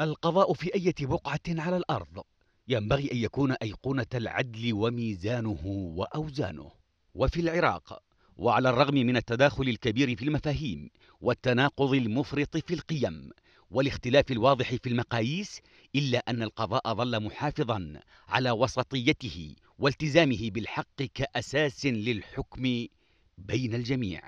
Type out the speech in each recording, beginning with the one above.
القضاء في أي بقعة على الأرض ينبغي أن يكون أيقونة العدل وميزانه وأوزانه وفي العراق وعلى الرغم من التداخل الكبير في المفاهيم والتناقض المفرط في القيم والاختلاف الواضح في المقاييس إلا أن القضاء ظل محافظا على وسطيته والتزامه بالحق كأساس للحكم بين الجميع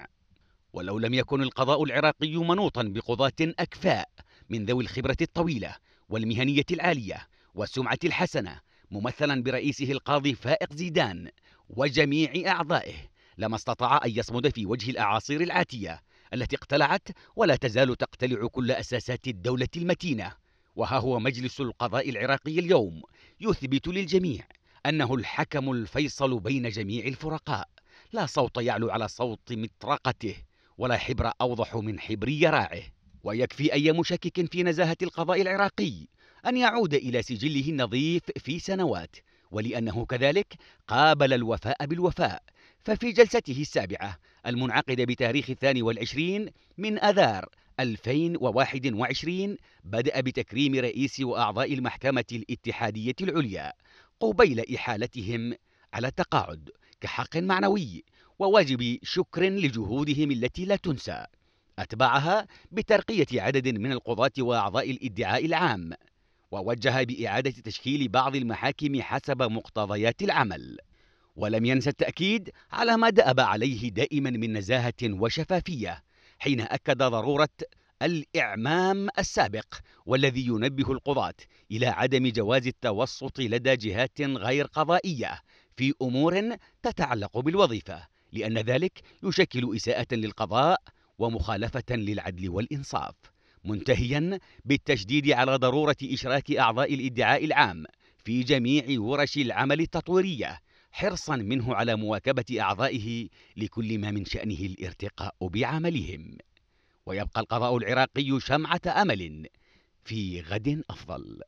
ولو لم يكن القضاء العراقي منوطا بقضاة أكفاء من ذوي الخبرة الطويلة والمهنية العالية والسمعة الحسنة ممثلا برئيسه القاضي فائق زيدان وجميع أعضائه لما استطاع أن يصمد في وجه الأعاصير العاتية التي اقتلعت ولا تزال تقتلع كل أساسات الدولة المتينة وها هو مجلس القضاء العراقي اليوم يثبت للجميع أنه الحكم الفيصل بين جميع الفرقاء لا صوت يعلو على صوت مطرقته ولا حبر أوضح من حبر يراعه ويكفي أي مشكك في نزاهة القضاء العراقي أن يعود إلى سجله النظيف في سنوات ولأنه كذلك قابل الوفاء بالوفاء ففي جلسته السابعة المنعقدة بتاريخ الثاني والعشرين من أذار 2021 بدأ بتكريم رئيس وأعضاء المحكمة الاتحادية العليا قبيل إحالتهم على التقاعد كحق معنوي وواجب شكر لجهودهم التي لا تنسى أتبعها بترقية عدد من القضاة وأعضاء الادعاء العام ووجه بإعادة تشكيل بعض المحاكم حسب مقتضيات العمل ولم ينسى التأكيد على ما دأب عليه دائما من نزاهة وشفافية حين أكد ضرورة الإعمام السابق والذي ينبه القضاة إلى عدم جواز التوسط لدى جهات غير قضائية في أمور تتعلق بالوظيفة لأن ذلك يشكل إساءة للقضاء ومخالفة للعدل والإنصاف منتهيا بالتشديد على ضرورة إشراك أعضاء الإدعاء العام في جميع ورش العمل التطويرية حرصا منه على مواكبة أعضائه لكل ما من شأنه الارتقاء بعملهم ويبقى القضاء العراقي شمعة أمل في غد أفضل